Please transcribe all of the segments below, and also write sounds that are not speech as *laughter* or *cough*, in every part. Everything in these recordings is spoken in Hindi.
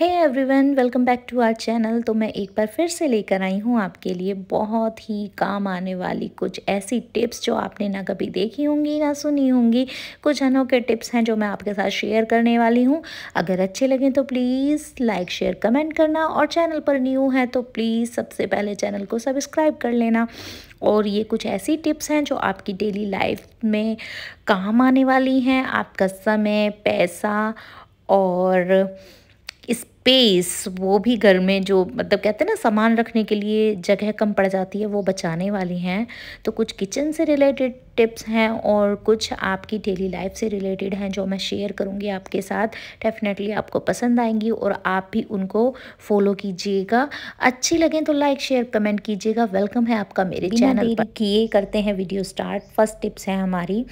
है everyone welcome back to our channel तो मैं एक बार फिर से लेकर आई हूँ आपके लिए बहुत ही काम आने वाली कुछ ऐसी टिप्स जो आपने ना कभी देखी होंगी ना सुनी होंगी कुछ अनोखे टिप्स हैं जो मैं आपके साथ शेयर करने वाली हूँ अगर अच्छे लगें तो प्लीज़ लाइक शेयर कमेंट करना और चैनल पर न्यू है तो प्लीज़ सबसे पहले चैनल को सब्सक्राइब कर लेना और ये कुछ ऐसी टिप्स हैं जो आपकी डेली लाइफ में काम आने वाली हैं आपका समय पैसा और स्पेस वो भी घर में जो मतलब कहते हैं ना सामान रखने के लिए जगह कम पड़ जाती है वो बचाने वाली हैं तो कुछ किचन से रिलेटेड टिप्स हैं और कुछ आपकी डेली लाइफ से रिलेटेड हैं जो मैं शेयर करूँगी आपके साथ डेफिनेटली आपको पसंद आएंगी और आप भी उनको फॉलो कीजिएगा अच्छी लगें तो लाइक शेयर कमेंट कीजिएगा वेलकम है आपका मेरे चैनल पर किए करते हैं वीडियो स्टार्ट फर्स्ट टिप्स हैं हमारी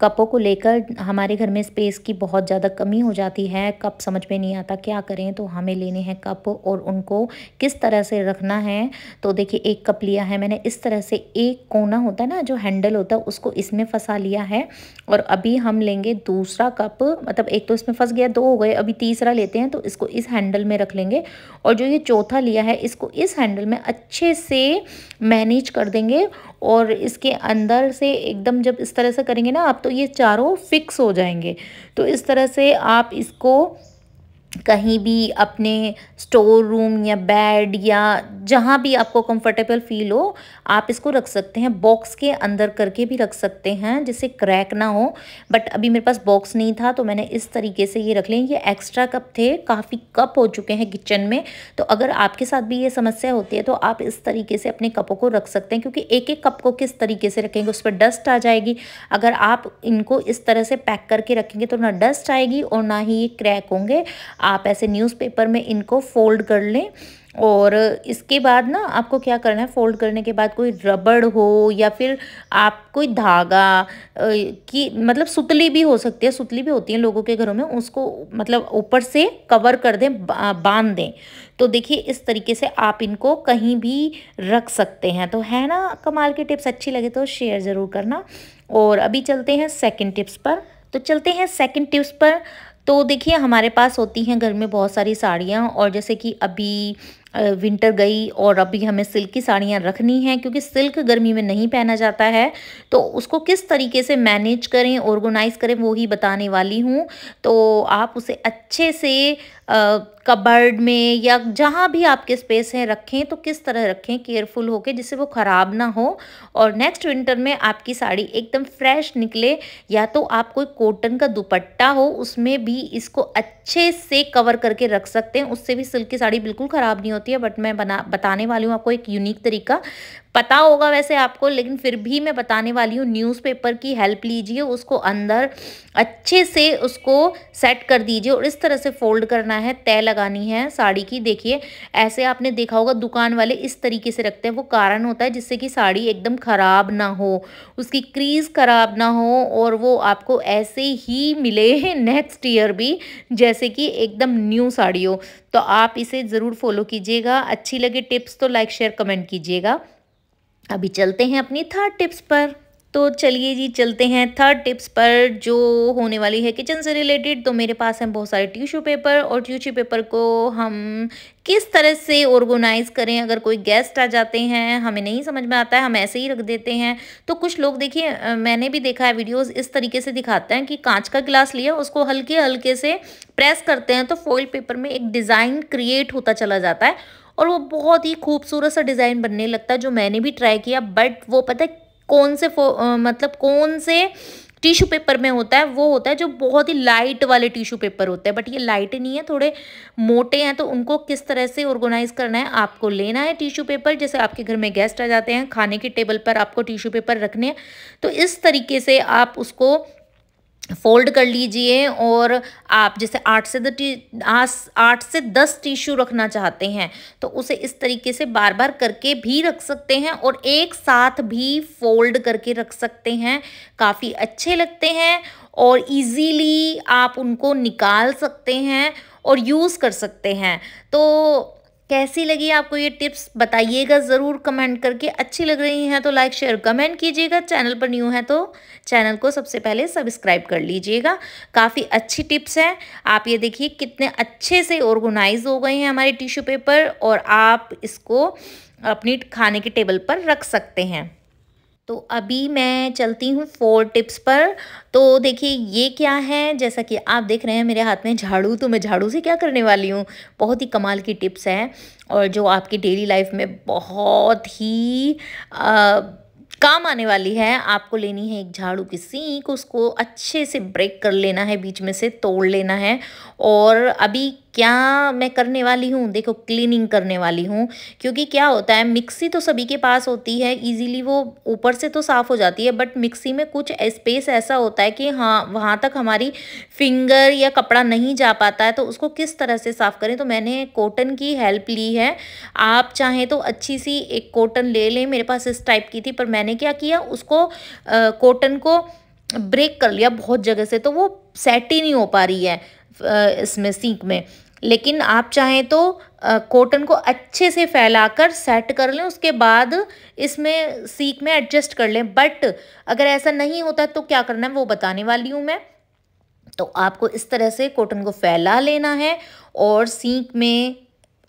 कपों को लेकर हमारे घर में स्पेस की बहुत ज़्यादा कमी हो जाती है कप समझ में नहीं आता क्या करें तो हमें लेने हैं कप और उनको किस तरह से रखना है तो देखिए एक कप लिया है मैंने इस तरह से एक कोना होता है ना जो हैंडल होता है उसको इसमें फंसा लिया है और अभी हम लेंगे दूसरा कप मतलब एक तो इसमें फंस गया दो हो गए अभी तीसरा लेते हैं तो इसको इस हैंडल में रख लेंगे और जो ये चौथा लिया है इसको इस हैंडल में अच्छे से मैनेज कर देंगे और इसके अंदर से एकदम जब इस तरह से करेंगे ना आप तो तो ये चारों फिक्स हो जाएंगे तो इस तरह से आप इसको कहीं भी अपने स्टोर रूम या बेड या जहाँ भी आपको कंफर्टेबल फील हो आप इसको रख सकते हैं बॉक्स के अंदर करके भी रख सकते हैं जिससे क्रैक ना हो बट अभी मेरे पास बॉक्स नहीं था तो मैंने इस तरीके से ये रख लें ये एक्स्ट्रा कप थे काफ़ी कप हो चुके हैं किचन में तो अगर आपके साथ भी ये समस्या होती है तो आप इस तरीके से अपने कपों को रख सकते हैं क्योंकि एक एक कप को किस तरीके से रखेंगे उस पर डस्ट आ जाएगी अगर आप इनको इस तरह से पैक करके रखेंगे तो ना डस्ट आएगी और ना ही ये क्रैक होंगे आप ऐसे न्यूज़पेपर में इनको फोल्ड कर लें और इसके बाद ना आपको क्या करना है फोल्ड करने के बाद कोई रबड़ हो या फिर आप कोई धागा की मतलब सुतली भी हो सकती है सुतली भी होती है लोगों के घरों में उसको मतलब ऊपर से कवर कर दें बांध दें तो देखिए इस तरीके से आप इनको कहीं भी रख सकते हैं तो है ना कमाल की टिप्स अच्छी लगे तो शेयर ज़रूर करना और अभी चलते हैं सेकेंड टिप्स पर तो चलते हैं सेकेंड टिप्स पर तो देखिए हमारे पास होती हैं घर में बहुत सारी साड़ियाँ और जैसे कि अभी विंटर गई और अभी हमें सिल्क की साड़ियाँ रखनी हैं क्योंकि सिल्क गर्मी में नहीं पहना जाता है तो उसको किस तरीके से मैनेज करें ऑर्गेनाइज करें वो ही बताने वाली हूँ तो आप उसे अच्छे से कबर्ड में या जहाँ भी आपके स्पेस हैं रखें तो किस तरह रखें केयरफुल होकर जिससे वो ख़राब ना हो और नेक्स्ट विंटर में आपकी साड़ी एकदम फ्रेश निकले या तो आप कोई कॉटन का दुपट्टा हो उसमें भी इसको अच्छे से कवर करके रख सकते हैं उससे भी सिल्क की साड़ी बिल्कुल ख़राब नहीं हो होती है बट मैं बना बताने वाली हूँ आपको एक यूनिक तरीका पता होगा वैसे आपको लेकिन फिर भी मैं बताने वाली हूँ न्यूज़पेपर की हेल्प लीजिए उसको अंदर अच्छे से उसको सेट कर दीजिए और इस तरह से फोल्ड करना है तय लगानी है साड़ी की देखिए ऐसे आपने देखा होगा दुकान वाले इस तरीके से रखते हैं वो कारण होता है जिससे कि साड़ी एकदम ख़राब ना हो उसकी क्रीज़ ख़राब ना हो और वो आपको ऐसे ही मिले नेक्स्ट *laughs* ईयर भी जैसे कि एकदम न्यू साड़ी हो तो आप इसे ज़रूर फॉलो कीजिएगा अच्छी लगे टिप्स तो लाइक शेयर कमेंट कीजिएगा अभी चलते हैं अपनी थर्ड टिप्स पर तो चलिए जी चलते हैं थर्ड टिप्स पर जो होने वाली है किचन से रिलेटेड तो मेरे पास हैं बहुत सारे टिश्यू पेपर और टिश्यू पेपर को हम किस तरह से ऑर्गेनाइज़ करें अगर कोई गेस्ट आ जाते हैं हमें नहीं समझ में आता है हम ऐसे ही रख देते हैं तो कुछ लोग देखिए मैंने भी देखा है वीडियोस इस तरीके से दिखाते हैं कि कांच का गिलास लिया उसको हल्के हल्के से प्रेस करते हैं तो फॉइल पेपर में एक डिज़ाइन क्रिएट होता चला जाता है और वो बहुत ही खूबसूरत सा डिज़ाइन बनने लगता है जो मैंने भी ट्राई किया बट वो पता है कौन से आ, मतलब कौन से टिशू पेपर में होता है वो होता है जो बहुत ही लाइट वाले टिशू पेपर होते हैं बट ये लाइट नहीं है थोड़े मोटे हैं तो उनको किस तरह से ऑर्गेनाइज करना है आपको लेना है टिशू पेपर जैसे आपके घर में गेस्ट आ जाते हैं खाने के टेबल पर आपको टिशू पेपर रखने हैं तो इस तरीके से आप उसको फोल्ड कर लीजिए और आप जैसे आठ से दस आठ से दस टिश्यू रखना चाहते हैं तो उसे इस तरीके से बार बार करके भी रख सकते हैं और एक साथ भी फोल्ड करके रख सकते हैं काफ़ी अच्छे लगते हैं और इजीली आप उनको निकाल सकते हैं और यूज़ कर सकते हैं तो कैसी लगी आपको ये टिप्स बताइएगा ज़रूर कमेंट करके अच्छी लग रही हैं तो लाइक शेयर कमेंट कीजिएगा चैनल पर न्यू है तो चैनल को सबसे पहले सब्सक्राइब कर लीजिएगा काफ़ी अच्छी टिप्स हैं आप ये देखिए कितने अच्छे से ऑर्गेनाइज हो गए हैं हमारे टिश्यू पेपर और आप इसको अपनी खाने के टेबल पर रख सकते हैं तो अभी मैं चलती हूँ फोर टिप्स पर तो देखिए ये क्या है जैसा कि आप देख रहे हैं मेरे हाथ में झाड़ू तो मैं झाड़ू से क्या करने वाली हूँ बहुत ही कमाल की टिप्स है और जो आपकी डेली लाइफ में बहुत ही आ, काम आने वाली है आपको लेनी है एक झाड़ू की सीख उसको अच्छे से ब्रेक कर लेना है बीच में से तोड़ लेना है और अभी क्या मैं करने वाली हूँ देखो क्लीनिंग करने वाली हूँ क्योंकि क्या होता है मिक्सी तो सभी के पास होती है इजीली वो ऊपर से तो साफ़ हो जाती है बट मिक्सी में कुछ स्पेस ऐसा होता है कि हाँ वहाँ तक हमारी फिंगर या कपड़ा नहीं जा पाता है तो उसको किस तरह से साफ़ करें तो मैंने कॉटन की हेल्प ली है आप चाहें तो अच्छी सी एक कॉटन ले लें मेरे पास इस टाइप की थी पर मैंने क्या किया उसको कॉटन को ब्रेक कर लिया बहुत जगह से तो वो सेट ही नहीं हो पा रही है इसमें सीख में लेकिन आप चाहें तो कॉटन को अच्छे से फैलाकर सेट कर लें उसके बाद इसमें सीख में एडजस्ट कर लें बट अगर ऐसा नहीं होता तो क्या करना है वो बताने वाली हूँ मैं तो आपको इस तरह से कॉटन को फैला लेना है और सीख में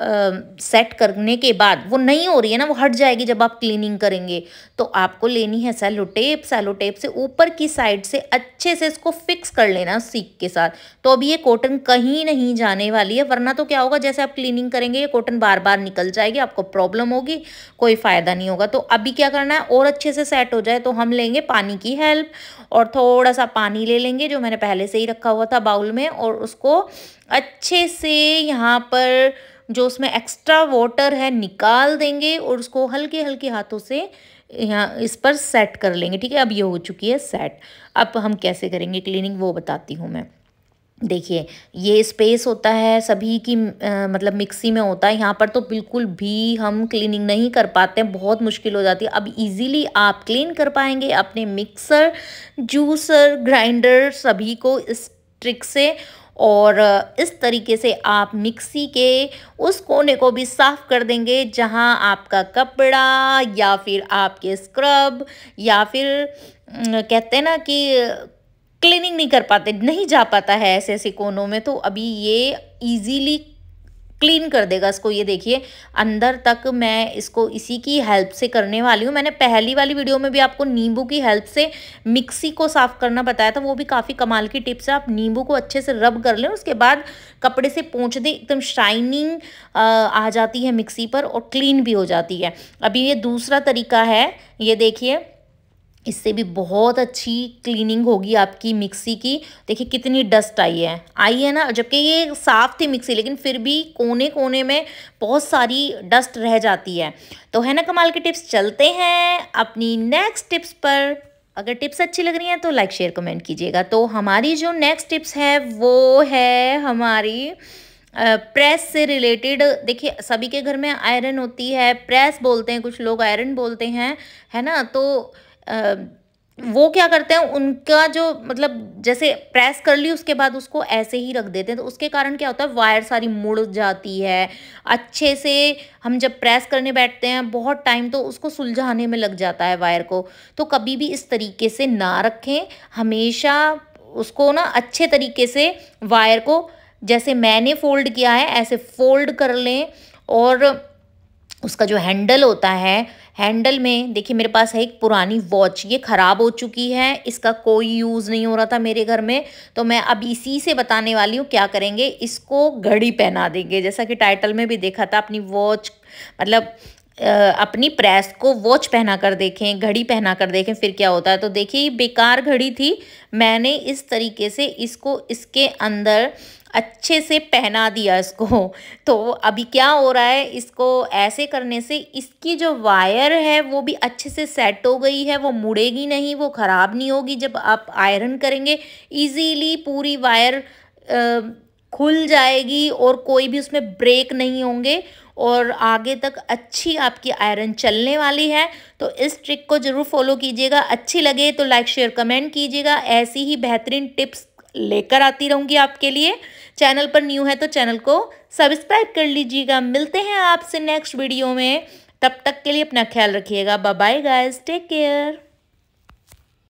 सेट करने के बाद वो नहीं हो रही है ना वो हट जाएगी जब आप क्लीनिंग करेंगे तो आपको लेनी है सैलो टेप सैलो टेप से ऊपर की साइड से अच्छे से इसको फिक्स कर लेना सीख के साथ तो अभी ये कॉटन कहीं नहीं जाने वाली है वरना तो क्या होगा जैसे आप क्लीनिंग करेंगे ये कॉटन बार बार निकल जाएगी आपको प्रॉब्लम होगी कोई फ़ायदा नहीं होगा तो अभी क्या करना है और अच्छे से सेट हो जाए तो हम लेंगे पानी की हेल्प और थोड़ा सा पानी ले लेंगे जो मैंने पहले से ही रखा हुआ था बाउल में और उसको अच्छे से यहाँ पर जो उसमें एक्स्ट्रा वाटर है निकाल देंगे और उसको हल्के हल्के हाथों से यहाँ इस पर सेट कर लेंगे ठीक है अब ये हो चुकी है सेट अब हम कैसे करेंगे क्लीनिंग वो बताती हूँ मैं देखिए ये स्पेस होता है सभी की आ, मतलब मिक्सी में होता है यहाँ पर तो बिल्कुल भी हम क्लीनिंग नहीं कर पाते हैं बहुत मुश्किल हो जाती है अब इजीली आप क्लीन कर पाएंगे अपने मिक्सर जूसर ग्राइंडर सभी को इस ट्रिक से और इस तरीके से आप मिक्सी के उस कोने को भी साफ़ कर देंगे जहां आपका कपड़ा या फिर आपके स्क्रब या फिर कहते हैं ना कि क्लीनिंग नहीं कर पाते नहीं जा पाता है ऐसे ऐसे कोनों में तो अभी ये ईजीली क्लीन कर देगा इसको ये देखिए अंदर तक मैं इसको इसी की हेल्प से करने वाली हूँ मैंने पहली वाली वीडियो में भी आपको नींबू की हेल्प से मिक्सी को साफ़ करना बताया था वो भी काफ़ी कमाल की टिप्स है आप नींबू को अच्छे से रब कर लें उसके बाद कपड़े से पहुँच दें एकदम शाइनिंग आ जाती है मिक्सी पर और क्लीन भी हो जाती है अभी ये दूसरा तरीका है ये देखिए इससे भी बहुत अच्छी क्लीनिंग होगी आपकी मिक्सी की देखिए कितनी डस्ट आई है आई है ना जबकि ये साफ़ थी मिक्सी लेकिन फिर भी कोने कोने में बहुत सारी डस्ट रह जाती है तो है ना कमाल की टिप्स चलते हैं अपनी नेक्स्ट टिप्स पर अगर टिप्स अच्छी लग रही हैं तो लाइक शेयर कमेंट कीजिएगा तो हमारी जो नेक्स्ट टिप्स है वो है हमारी प्रेस से रिलेटेड देखिए सभी के घर में आयरन होती है प्रेस बोलते हैं कुछ लोग आयरन बोलते हैं है ना तो वो क्या करते हैं उनका जो मतलब जैसे प्रेस कर ली उसके बाद उसको ऐसे ही रख देते हैं तो उसके कारण क्या होता है वायर सारी मुड़ जाती है अच्छे से हम जब प्रेस करने बैठते हैं बहुत टाइम तो उसको सुलझाने में लग जाता है वायर को तो कभी भी इस तरीके से ना रखें हमेशा उसको ना अच्छे तरीके से वायर को जैसे मैंने फोल्ड किया है ऐसे फोल्ड कर लें और उसका जो हैंडल होता है हैंडल में देखिए मेरे पास है एक पुरानी वॉच ये ख़राब हो चुकी है इसका कोई यूज़ नहीं हो रहा था मेरे घर में तो मैं अब इसी से बताने वाली हूँ क्या करेंगे इसको घड़ी पहना देंगे जैसा कि टाइटल में भी देखा था अपनी वॉच मतलब अपनी प्रेस को वॉच पहना कर देखें घड़ी पहना कर देखें फिर क्या होता है तो देखिए ये बेकार घड़ी थी मैंने इस तरीके से इसको इसके अंदर अच्छे से पहना दिया इसको *laughs* तो अभी क्या हो रहा है इसको ऐसे करने से इसकी जो वायर है वो भी अच्छे से सेट हो गई है वो मुड़ेगी नहीं वो ख़राब नहीं होगी जब आप आयरन करेंगे ईजीली पूरी वायर आ, खुल जाएगी और कोई भी उसमें ब्रेक नहीं होंगे और आगे तक अच्छी आपकी आयरन चलने वाली है तो इस ट्रिक को ज़रूर फॉलो कीजिएगा अच्छी लगे तो लाइक शेयर कमेंट कीजिएगा ऐसी ही बेहतरीन टिप्स लेकर आती रहूँगी आपके लिए चैनल पर न्यू है तो चैनल को सब्सक्राइब कर लीजिएगा मिलते हैं आपसे नेक्स्ट वीडियो में तब तक के लिए अपना ख्याल रखिएगा बाय गाइस टेक केयर